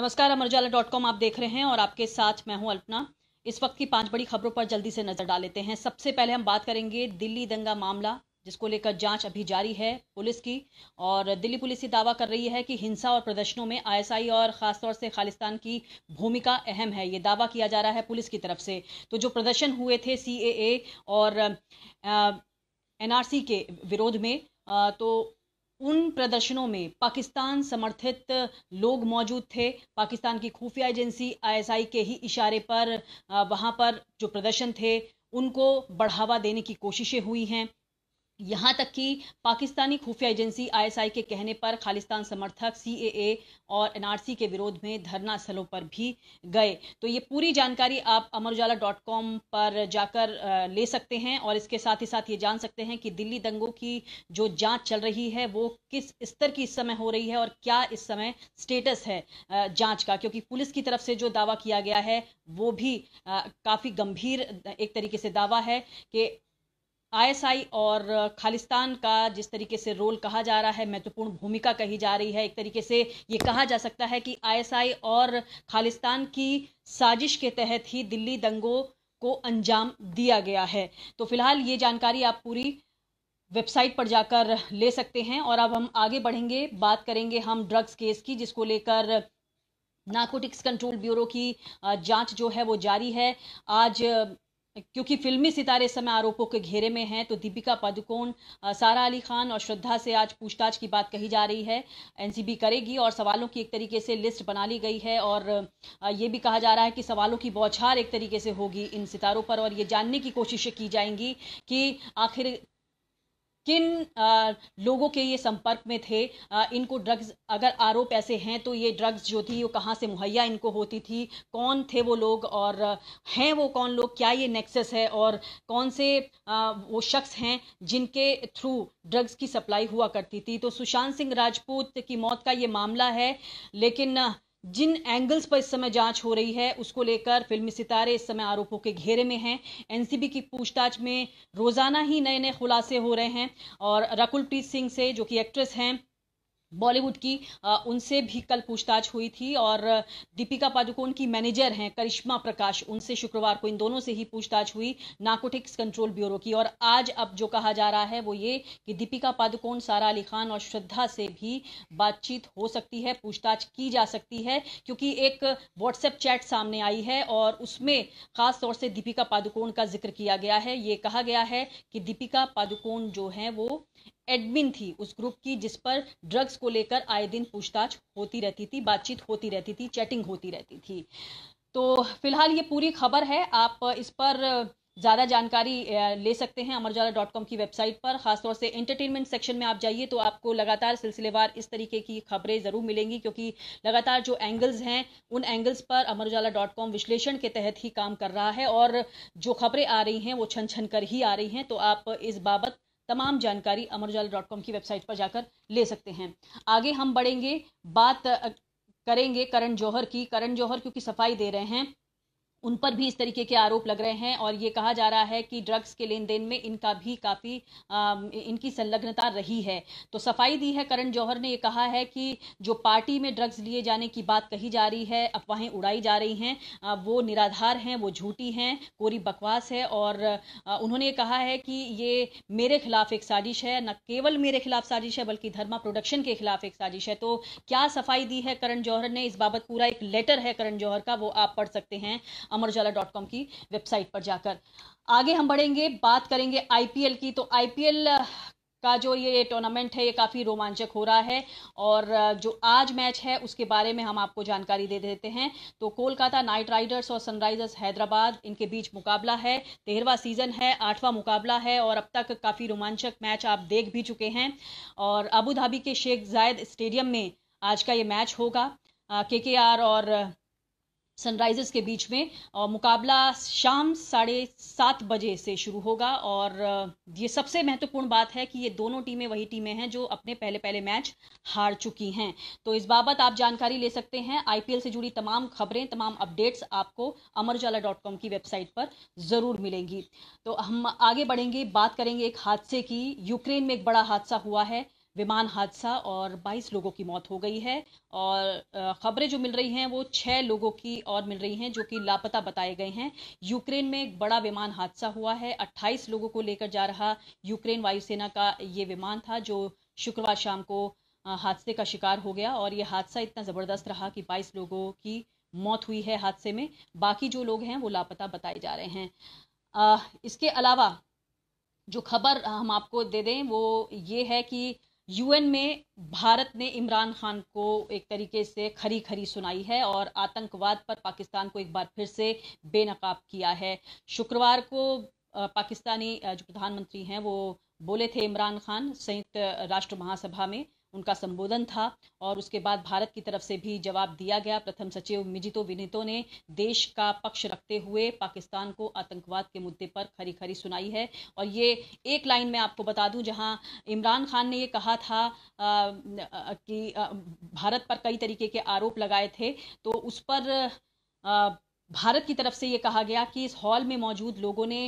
नमस्कार अमर Ujala dot com आप देख रहे हैं और आपके साथ मैं हूं अल्पना इस वक्त की पांच बड़ी खबरों पर जल्दी से नजर डाल लेते हैं सबसे पहले हम बात करेंगे दिल्ली दंगा मामला जिसको लेकर जांच अभी जारी है पुलिस की और दिल्ली पुलिस ये दावा कर रही है कि हिंसा और प्रदर्शनों में आईएसआई और ख़ासतौर से खालिस्तान की भूमिका अहम है ये दावा किया जा रहा है पुलिस की तरफ से तो जो प्रदर्शन हुए थे सी और एनआरसी के विरोध में तो उन प्रदर्शनों में पाकिस्तान समर्थित लोग मौजूद थे पाकिस्तान की खुफिया एजेंसी आईएसआई के ही इशारे पर वहाँ पर जो प्रदर्शन थे उनको बढ़ावा देने की कोशिशें हुई हैं यहाँ तक कि पाकिस्तानी खुफिया एजेंसी आईएसआई के कहने पर खालिस्तान समर्थक सीएए और एनआरसी के विरोध में धरना स्थलों पर भी गए तो ये पूरी जानकारी आप अमर उजाला डॉट कॉम पर जाकर ले सकते हैं और इसके साथ ही साथ ये जान सकते हैं कि दिल्ली दंगों की जो जांच चल रही है वो किस स्तर की इस समय हो रही है और क्या इस समय स्टेटस है जाँच का क्योंकि पुलिस की तरफ से जो दावा किया गया है वो भी काफ़ी गंभीर एक तरीके से दावा है कि आईएसआई और खालिस्तान का जिस तरीके से रोल कहा जा रहा है महत्वपूर्ण भूमिका कही जा रही है एक तरीके से ये कहा जा सकता है कि आईएसआई और खालिस्तान की साजिश के तहत ही दिल्ली दंगों को अंजाम दिया गया है तो फिलहाल ये जानकारी आप पूरी वेबसाइट पर जाकर ले सकते हैं और अब हम आगे बढ़ेंगे बात करेंगे हम ड्रग्स केस की जिसको लेकर नार्कोटिक्स कंट्रोल ब्यूरो की जांच जो है वो जारी है आज क्योंकि फिल्मी सितारे इस समय आरोपों के घेरे में हैं तो दीपिका पादुकोण सारा अली खान और श्रद्धा से आज पूछताछ की बात कही जा रही है एनसीबी करेगी और सवालों की एक तरीके से लिस्ट बना ली गई है और ये भी कहा जा रहा है कि सवालों की बौछार एक तरीके से होगी इन सितारों पर और ये जानने की कोशिशें की जाएंगी कि आखिर किन आ, लोगों के ये संपर्क में थे आ, इनको ड्रग्स अगर आरोप ऐसे हैं तो ये ड्रग्स जो थी वो कहाँ से मुहैया इनको होती थी कौन थे वो लोग और हैं वो कौन लोग क्या ये नेक्सस है और कौन से आ, वो शख्स हैं जिनके थ्रू ड्रग्स की सप्लाई हुआ करती थी तो सुशांत सिंह राजपूत की मौत का ये मामला है लेकिन जिन एंगल्स पर इस समय जांच हो रही है उसको लेकर फिल्मी सितारे इस समय आरोपों के घेरे में हैं एनसीबी की पूछताछ में रोजाना ही नए नए खुलासे हो रहे हैं और रकुलप्रीत सिंह से जो कि एक्ट्रेस हैं बॉलीवुड की उनसे भी कल पूछताछ हुई थी और दीपिका पादुकोण की मैनेजर हैं करिश्मा प्रकाश उनसे शुक्रवार को इन दोनों से ही पूछताछ हुई नाकोटिक्स कंट्रोल ब्यूरो की और आज अब जो कहा जा रहा है वो ये कि दीपिका पादुकोण सारा अली खान और श्रद्धा से भी बातचीत हो सकती है पूछताछ की जा सकती है क्योंकि एक व्हाट्सएप चैट सामने आई है और उसमें खासतौर से दीपिका पादुकोण का जिक्र किया गया है ये कहा गया है कि दीपिका पादुकोण जो है वो एडमिन थी उस ग्रुप की जिस पर ड्रग्स को लेकर आए दिन पूछताछ होती रहती थी बातचीत होती रहती थी चैटिंग होती रहती थी तो फिलहाल ये पूरी खबर है आप इस पर ज़्यादा जानकारी ले सकते हैं उजाला डॉट कॉम की वेबसाइट पर खासतौर से एंटरटेनमेंट सेक्शन में आप जाइए तो आपको लगातार सिलसिलेवार इस तरीके की खबरें ज़रूर मिलेंगी क्योंकि लगातार जो एंगल्स हैं उन एंगल्स पर उजाला डॉट कॉम विश्लेषण के तहत ही काम कर रहा है और जो खबरें आ रही हैं वो छन छन कर ही आ रही हैं तो आप इस बाबत तमाम जानकारी अमरजाल डॉट कॉम की वेबसाइट पर जाकर ले सकते हैं आगे हम बढ़ेंगे बात करेंगे करण जौहर की करण जौहर क्योंकि सफाई दे रहे हैं उन पर भी इस तरीके के आरोप लग रहे हैं और ये कहा जा रहा है कि ड्रग्स के लेन देन में इनका भी काफ़ी इनकी संलग्नता रही है तो सफाई दी है करण जौहर ने ये कहा है कि जो पार्टी में ड्रग्स लिए जाने की बात कही जा रही है अफवाहें उड़ाई जा रही हैं वो निराधार हैं वो झूठी हैं कोरी बकवास है और उन्होंने ये कहा है कि ये मेरे खिलाफ एक साजिश है न केवल मेरे खिलाफ साजिश है बल्कि धर्मा प्रोडक्शन के खिलाफ एक साजिश है तो क्या सफाई दी है करण जौहर ने इस बाबत पूरा एक लेटर है करण जौहर का वो आप पढ़ सकते हैं अमर उजाला डॉट कॉम की वेबसाइट पर जाकर आगे हम बढ़ेंगे बात करेंगे आईपीएल की तो आईपीएल का जो ये टूर्नामेंट है ये काफ़ी रोमांचक हो रहा है और जो आज मैच है उसके बारे में हम आपको जानकारी दे देते हैं तो कोलकाता नाइट राइडर्स और सनराइजर्स हैदराबाद इनके बीच मुकाबला है तेरहवा सीज़न है आठवां मुकाबला है और अब तक काफ़ी रोमांचक मैच आप देख भी चुके हैं और अबू धाबी के शेख जायद स्टेडियम में आज का ये मैच होगा के और सनराइजर्स के बीच में और मुकाबला शाम साढ़े सात बजे से शुरू होगा और ये सबसे महत्वपूर्ण बात है कि ये दोनों टीमें वही टीमें हैं जो अपने पहले पहले मैच हार चुकी हैं तो इस बाबत आप जानकारी ले सकते हैं आईपीएल से जुड़ी तमाम खबरें तमाम अपडेट्स आपको अमर डॉट कॉम की वेबसाइट पर ज़रूर मिलेंगी तो हम आगे बढ़ेंगे बात करेंगे एक हादसे की यूक्रेन में एक बड़ा हादसा हुआ है विमान हादसा और 22 लोगों की मौत हो गई है और खबरें जो मिल रही हैं वो छः लोगों की और मिल रही हैं जो कि लापता बताए गए हैं यूक्रेन में एक बड़ा विमान हादसा हुआ है 28 लोगों को लेकर जा रहा यूक्रेन वायुसेना का ये विमान था जो शुक्रवार शाम को हादसे का शिकार हो गया और ये हादसा इतना ज़बरदस्त रहा कि बाईस लोगों की मौत हुई है हादसे में बाकी जो लोग हैं वो लापता बताए जा रहे हैं इसके अलावा जो खबर हम आपको दे दें वो ये है कि यूएन में भारत ने इमरान खान को एक तरीके से खरी खरी सुनाई है और आतंकवाद पर पाकिस्तान को एक बार फिर से बेनकाब किया है शुक्रवार को पाकिस्तानी जो प्रधानमंत्री हैं वो बोले थे इमरान खान संयुक्त राष्ट्र महासभा में उनका संबोधन था और उसके बाद भारत की तरफ से भी जवाब दिया गया प्रथम सचिव मिजितो विनीतो ने देश का पक्ष रखते हुए पाकिस्तान को आतंकवाद के मुद्दे पर खरी खरी सुनाई है और ये एक लाइन में आपको बता दूं जहां इमरान खान ने ये कहा था आ, कि भारत पर कई तरीके के आरोप लगाए थे तो उस पर आ, भारत की तरफ से ये कहा गया कि इस हॉल में मौजूद लोगों ने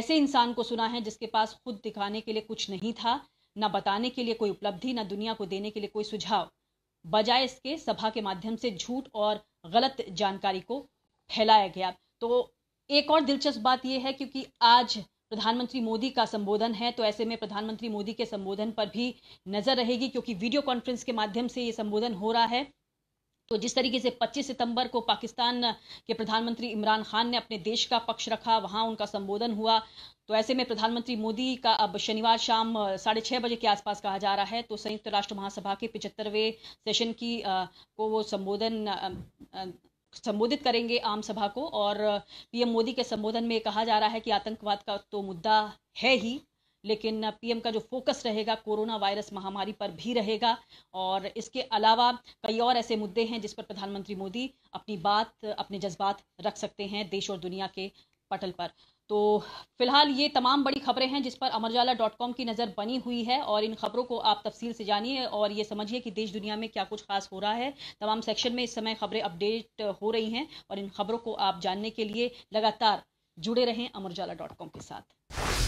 ऐसे इंसान को सुना है जिसके पास खुद दिखाने के लिए कुछ नहीं था न बताने के लिए कोई उपलब्धि न दुनिया को देने के लिए कोई सुझाव बजाय इसके सभा के माध्यम से झूठ और गलत जानकारी को फैलाया गया तो एक और दिलचस्प बात यह है क्योंकि आज प्रधानमंत्री मोदी का संबोधन है तो ऐसे में प्रधानमंत्री मोदी के संबोधन पर भी नजर रहेगी क्योंकि वीडियो कॉन्फ्रेंस के माध्यम से ये संबोधन हो रहा है तो जिस तरीके से 25 सितंबर को पाकिस्तान के प्रधानमंत्री इमरान खान ने अपने देश का पक्ष रखा वहां उनका संबोधन हुआ तो ऐसे में प्रधानमंत्री मोदी का अब शनिवार शाम साढ़े छः बजे के आसपास कहा जा रहा है तो संयुक्त राष्ट्र महासभा के पिचहत्तरवें सेशन की आ, को वो संबोधन संबोधित करेंगे आम सभा को और पीएम मोदी के संबोधन में कहा जा रहा है कि आतंकवाद का तो मुद्दा है ही लेकिन पीएम का जो फोकस रहेगा कोरोना वायरस महामारी पर भी रहेगा और इसके अलावा कई और ऐसे मुद्दे हैं जिस पर प्रधानमंत्री मोदी अपनी बात अपने जज्बात रख सकते हैं देश और दुनिया के पटल पर तो फिलहाल ये तमाम बड़ी खबरें हैं जिस पर अमरजाला डॉट कॉम की नज़र बनी हुई है और इन खबरों को आप तफसील से जानिए और ये समझिए कि देश दुनिया में क्या कुछ खास हो रहा है तमाम सेक्शन में इस समय खबरें अपडेट हो रही हैं और इन खबरों को आप जानने के लिए लगातार जुड़े रहें अमरजाला डॉट कॉम के साथ